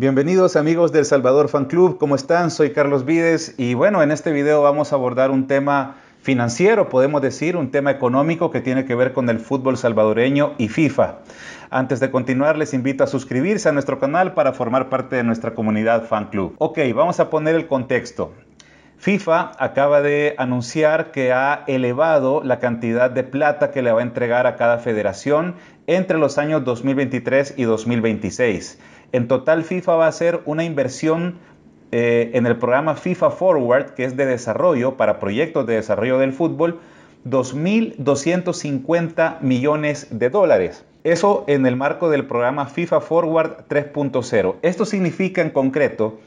Bienvenidos amigos del Salvador Fan Club, ¿cómo están? Soy Carlos Vides y bueno, en este video vamos a abordar un tema financiero, podemos decir, un tema económico que tiene que ver con el fútbol salvadoreño y FIFA. Antes de continuar, les invito a suscribirse a nuestro canal para formar parte de nuestra comunidad fan club. Ok, vamos a poner el contexto. FIFA acaba de anunciar que ha elevado la cantidad de plata que le va a entregar a cada federación entre los años 2023 y 2026. En total, FIFA va a hacer una inversión eh, en el programa FIFA Forward, que es de desarrollo para proyectos de desarrollo del fútbol, 2.250 millones de dólares. Eso en el marco del programa FIFA Forward 3.0. Esto significa en concreto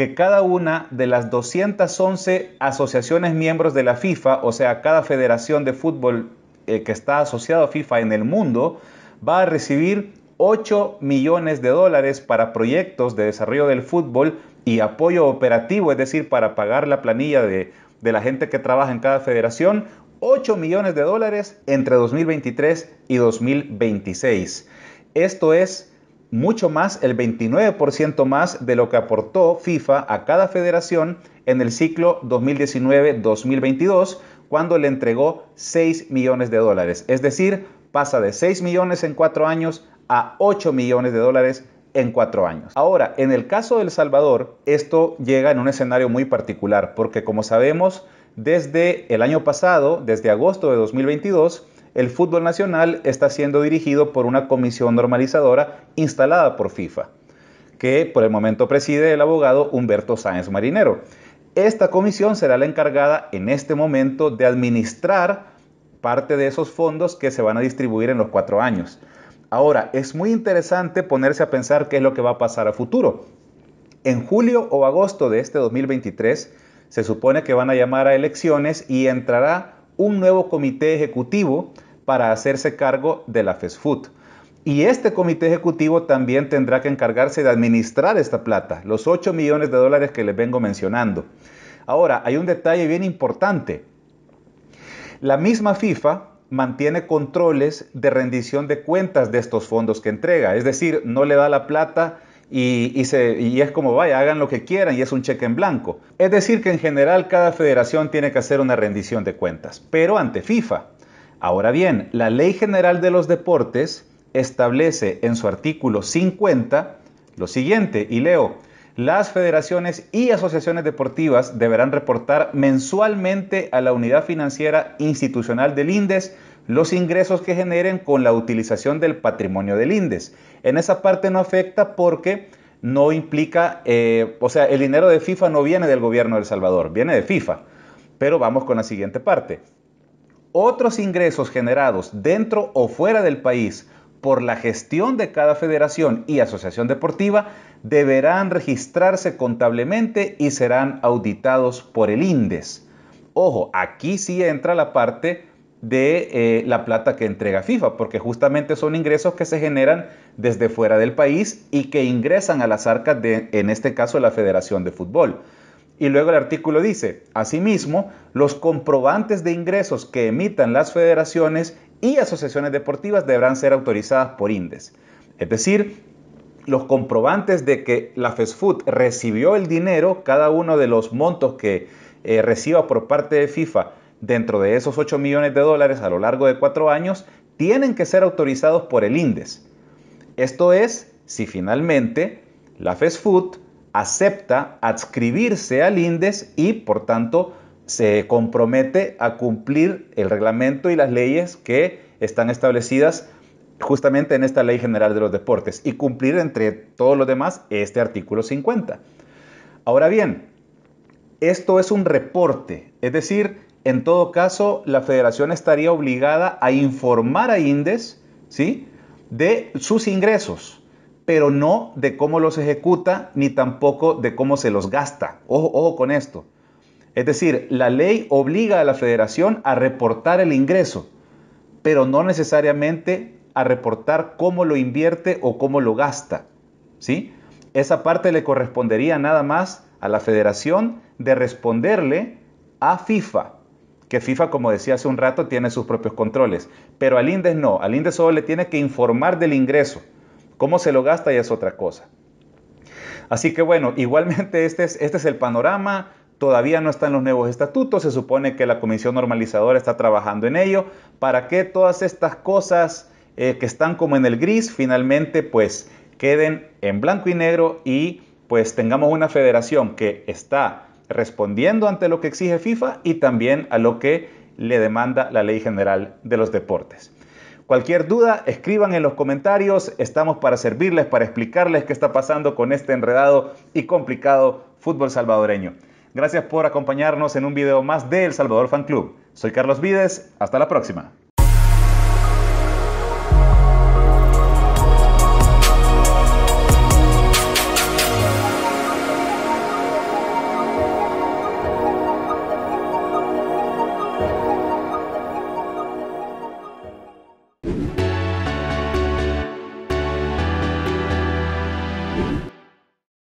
que cada una de las 211 asociaciones miembros de la FIFA, o sea, cada federación de fútbol eh, que está asociado a FIFA en el mundo, va a recibir 8 millones de dólares para proyectos de desarrollo del fútbol y apoyo operativo, es decir, para pagar la planilla de, de la gente que trabaja en cada federación, 8 millones de dólares entre 2023 y 2026. Esto es mucho más, el 29% más de lo que aportó FIFA a cada federación en el ciclo 2019-2022, cuando le entregó 6 millones de dólares. Es decir, pasa de 6 millones en 4 años a 8 millones de dólares en 4 años. Ahora, en el caso de El Salvador, esto llega en un escenario muy particular, porque como sabemos, desde el año pasado, desde agosto de 2022, el fútbol nacional está siendo dirigido por una comisión normalizadora instalada por FIFA, que por el momento preside el abogado Humberto Sáenz Marinero. Esta comisión será la encargada en este momento de administrar parte de esos fondos que se van a distribuir en los cuatro años. Ahora, es muy interesante ponerse a pensar qué es lo que va a pasar a futuro. En julio o agosto de este 2023 se supone que van a llamar a elecciones y entrará un nuevo comité ejecutivo para hacerse cargo de la FESFUT. Y este comité ejecutivo también tendrá que encargarse de administrar esta plata, los 8 millones de dólares que les vengo mencionando. Ahora, hay un detalle bien importante. La misma FIFA mantiene controles de rendición de cuentas de estos fondos que entrega, es decir, no le da la plata y, es como vaya, hagan lo que quieran y es un cheque en blanco. Es decir, que en general cada federación tiene que hacer una rendición de cuentas, pero ante FIFA. Ahora bien, la Ley General de los Deportes establece en su artículo 50 lo siguiente, y leo, las federaciones y asociaciones deportivas deberán reportar mensualmente a la unidad financiera institucional del INDES los ingresos que generen con la utilización del patrimonio del INDES. En esa parte no afecta porque no implica, eh, o sea, el dinero de FIFA no viene del gobierno de El Salvador, viene de FIFA. Pero vamos con la siguiente parte. Otros ingresos generados dentro o fuera del país por la gestión de cada federación y asociación deportiva deberán registrarse contablemente y serán auditados por el INDES. Ojo, aquí sí entra la parte de eh, la plata que entrega FIFA, porque justamente son ingresos que se generan desde fuera del país y que ingresan a las arcas de, en este caso, la Federación de Fútbol. Y luego el artículo dice, asimismo, los comprobantes de ingresos que emitan las federaciones y asociaciones deportivas deberán ser autorizadas por INDES. Es decir, los comprobantes de que la FESFUT recibió el dinero, cada uno de los montos que eh, reciba por parte de FIFA dentro de esos 8 millones de dólares a lo largo de 4 años tienen que ser autorizados por el INDES. Esto es, si finalmente la Food acepta adscribirse al INDES y, por tanto, se compromete a cumplir el reglamento y las leyes que están establecidas justamente en esta Ley General de los Deportes y cumplir entre todos los demás este artículo 50. Ahora bien, esto es un reporte, es decir, en todo caso, la federación estaría obligada a informar a Indes ¿sí? de sus ingresos, pero no de cómo los ejecuta ni tampoco de cómo se los gasta. Ojo, ojo con esto. Es decir, la ley obliga a la federación a reportar el ingreso, pero no necesariamente a reportar cómo lo invierte o cómo lo gasta. ¿sí? Esa parte le correspondería nada más a la federación de responderle a FIFA que FIFA, como decía hace un rato, tiene sus propios controles. Pero al INDES no, al INDES solo le tiene que informar del ingreso. Cómo se lo gasta y es otra cosa. Así que bueno, igualmente este es, este es el panorama. Todavía no están los nuevos estatutos, se supone que la Comisión Normalizadora está trabajando en ello para que todas estas cosas eh, que están como en el gris finalmente pues queden en blanco y negro y pues tengamos una federación que está respondiendo ante lo que exige FIFA y también a lo que le demanda la Ley General de los Deportes. Cualquier duda, escriban en los comentarios, estamos para servirles, para explicarles qué está pasando con este enredado y complicado fútbol salvadoreño. Gracias por acompañarnos en un video más del Salvador Fan Club. Soy Carlos Vides, hasta la próxima.